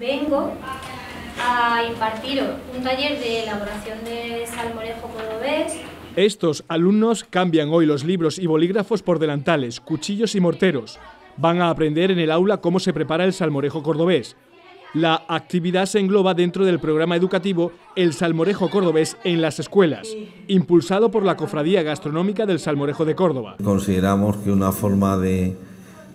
Vengo a impartir un taller de elaboración de salmorejo cordobés. Estos alumnos cambian hoy los libros y bolígrafos por delantales, cuchillos y morteros. Van a aprender en el aula cómo se prepara el salmorejo cordobés. La actividad se engloba dentro del programa educativo El Salmorejo Cordobés en las escuelas, impulsado por la Cofradía Gastronómica del Salmorejo de Córdoba. Consideramos que una forma de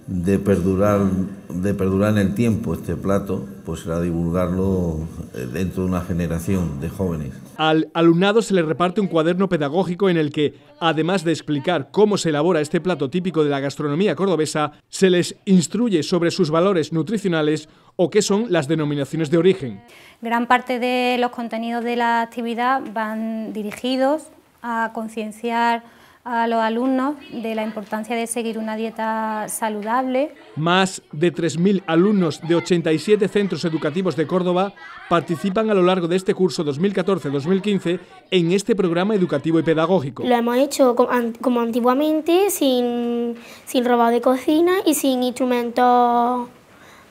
de perdurar, de perdurar en el tiempo este plato, pues será divulgarlo eh, dentro de una generación de jóvenes. Al alumnado se le reparte un cuaderno pedagógico en el que, además de explicar cómo se elabora este plato típico de la gastronomía cordobesa, se les instruye sobre sus valores nutricionales o qué son las denominaciones de origen. Gran parte de los contenidos de la actividad van dirigidos a concienciar a los alumnos de la importancia de seguir una dieta saludable. Más de 3.000 alumnos de 87 centros educativos de Córdoba participan a lo largo de este curso 2014-2015 en este programa educativo y pedagógico. Lo hemos hecho como antiguamente, sin, sin robado de cocina y sin instrumentos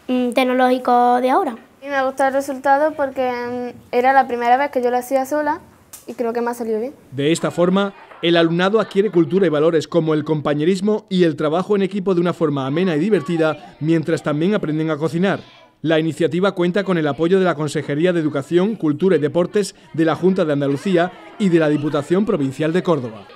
mm, tecnológicos de ahora. Y me gustado el resultado porque mm, era la primera vez que yo lo hacía sola y creo que me ha bien. De esta forma, el alumnado adquiere cultura y valores como el compañerismo y el trabajo en equipo de una forma amena y divertida, mientras también aprenden a cocinar. La iniciativa cuenta con el apoyo de la Consejería de Educación, Cultura y Deportes de la Junta de Andalucía y de la Diputación Provincial de Córdoba.